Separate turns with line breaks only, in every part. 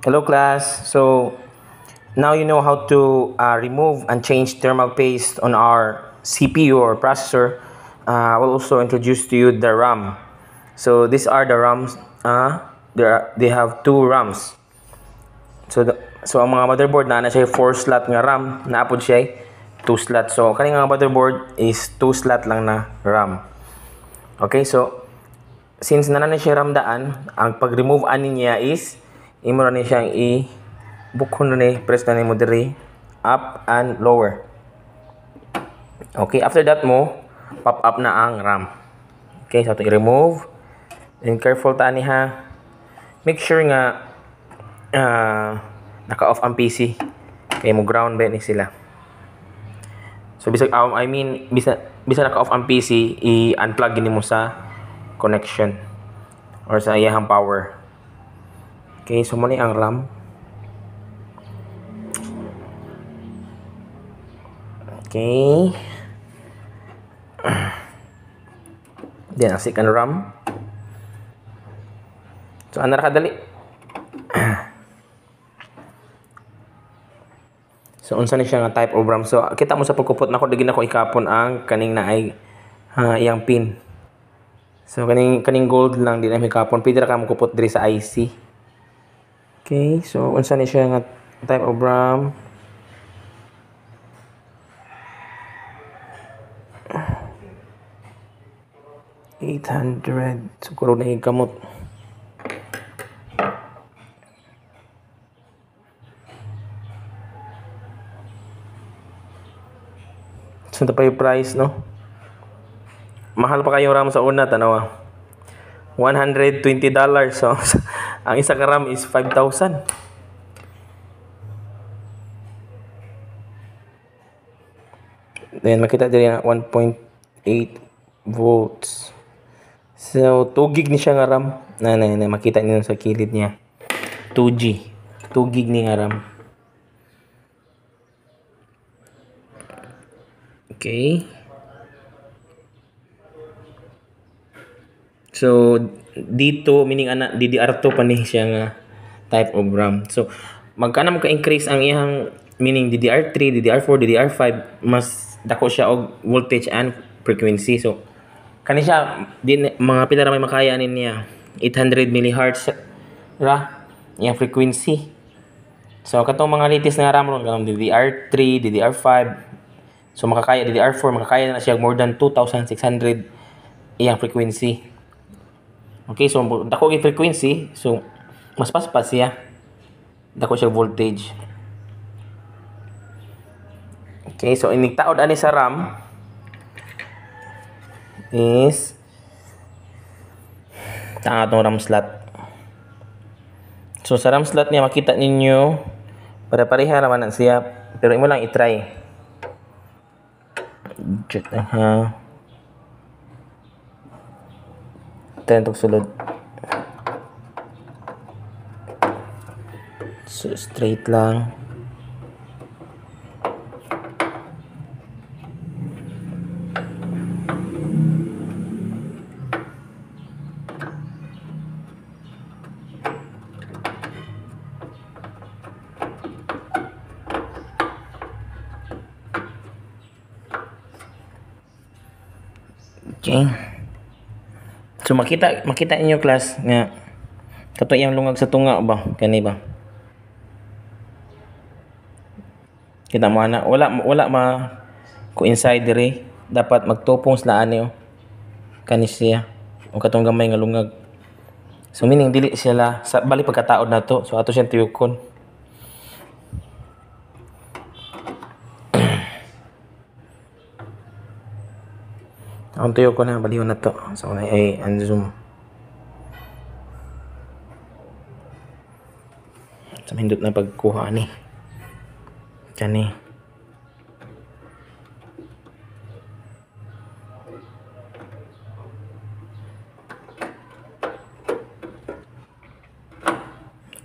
Hello class. So now you know how to uh, remove and change thermal paste on our CPU or processor. Uh, I will also introduce to you the RAM. So these are the RAMs. Uh, there they have two RAMs. So the, so ang mga motherboard na na siya 4 slot nga RAM, naapod siya eh, 2 slot. So kaning nga motherboard is 2 slot lang na RAM. Okay, so since na na siya RAM daan, ang pag-remove ani niya is imo na ni siyang i bukhon na ni press na ni mo diri up and lower okay after that mo pop up na ang RAM okay so to remove and careful ta ni ha make sure nga uh, ah, naka off ang PC kay mo ground ba ni sila So bisag um, I mean bisa bisa naka off ang PC i-unplug gini mo sa connection or sa iyang power. Okay, so muna ang RAM. Okay. Then, ang RAM. So, ano na kadali? so, unsa ni siya nga type of RAM. So, kita mo sa pagkupot nako dagin ako ikapon ang kaning na ay uh, iyang pin. So, kaning, kaning gold lang din ay ikapon. Pwede ra ka mo kupot diri sa IC. Okay, so unsa ni siya nga type of RAM? Eight hundred. Siguro na yung kamot. So, pa price, no? Mahal pa kayong RAM sa una, tanawa. $120, so... Ang isang gram is 5,000. Then makita din na 1.8 volts. So 2 gig ni siya nga RAM. Na, na, na makita niyo sa kilid niya. 2G. 2 gig ni nga RAM. Okay. So dito meaning ana DDR2 pa ni siya nga type of RAM. So magkana ka increase ang iyang meaning DDR3, DDR4, DDR5 mas dako siya og voltage and frequency. So kani siya din mga pila ra may makaya anin niya 800 mHz ra yung frequency. So katong mga latest nga RAM ron kanang DDR3, DDR5. So makakaya DDR4 makakaya na siya more than 2600 iyang frequency. Okay, so dako gyud frequency, so mas paspas siya. Dako siya voltage. Okay, so ini taod ani sa RAM is ang atong RAM slot. So sa RAM slot niya makita ninyo pare-pareha naman siya pero imo lang i-try. Jet, uh -huh. tayong sulod so, straight lang Okay. So makita makita inyo class nga kato iyang lungag sa tunga ba kani ba. Kita mo ana wala wala ma ko inside diri dapat magtupong sa ani oh. kani siya o katong gamay nga lungag. So meaning dili sila sa bali pagkataod nato so ato siyang tiyukon. Ang tuyo ko na, baliw na to. So, na ay zoom. Sa hindot na pagkuha ni. Diyan ni.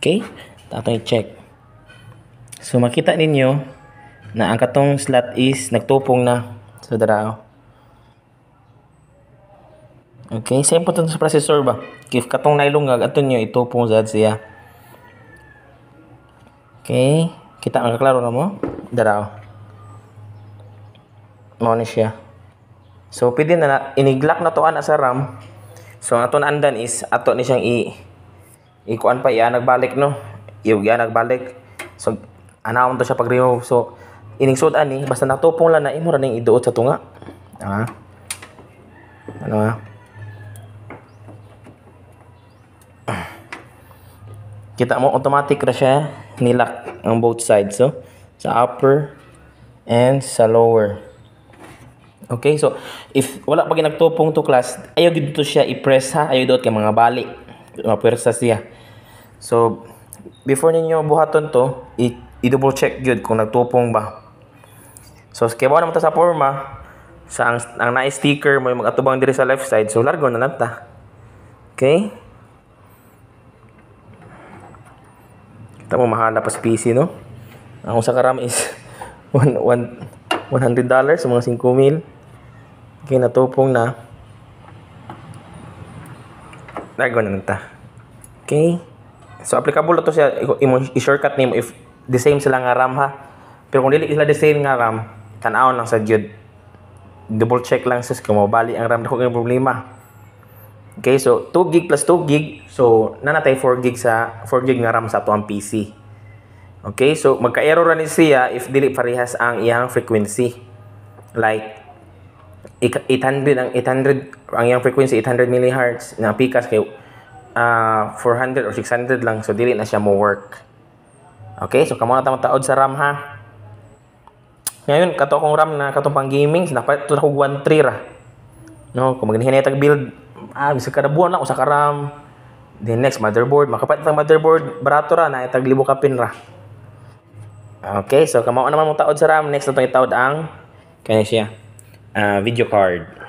Okay? Tatay check. So makita ninyo na ang katong slot is nagtupong na. So darao. Oh. Okay, sa importante sa processor ba? Kif katong nailungag ato niyo ito pong zad siya. Okay, kita ang kaklaro na mo. Daraw. Oh. Mo siya. So pwede na, na iniglak na to ana sa RAM. So ato na andan is ato ni siyang i ikuan pa iya nagbalik no. iya nagbalik. So anaon to siya pag remove. So inigsod ani basta natupong lang na imura ra ning iduot sa tunga. Ah. Ano ah? kita mo automatic ra siya nilock ang both sides so sa upper and sa lower okay so if wala pa ginagtupong to class ayo gid to siya i-press ha ayo daw kay mga bali mapwersa siya so before ninyo buhaton to i-double check gyud kung nagtupong ba so kay mo naman ta sa forma sa ang, ang na-sticker mo mag-atubang diri sa left side so largo na nata okay mo mahala pa sa PC, no? Ang sa karam is one, one, $100, mga 5 mil. Okay, natupong na. Nagawa na nanta. Okay. So, applicable to siya. I-shortcut name if the same sila nga RAM, ha? Pero kung dili sila the same nga RAM, tanaw lang sa jud. Double check lang sis kung mabali ang RAM na kung problema. Okay, so 2 gig plus 2 gig. So, nanatay 4 gig sa 4 gig nga RAM sa atong PC. Okay, so magka-error ni siya if dili parehas ang iyang frequency. Like 800 ang 800 ang iyang frequency 800 mHz na pikas kay uh, ah, 400 or 600 lang so dili na siya mo work. Okay, so kamo na ta taod sa RAM ha. Ngayon kato akong RAM na katong pang gaming dapat to ko 13 ra. No, kung maghinay tag build ah bisag kada buwan lang usa ka RAM then next motherboard makapalit ang motherboard barato ra na itag libo ka pin ra okay so kamao naman mo taod sa RAM next na tong itaod ang kanya siya uh, video card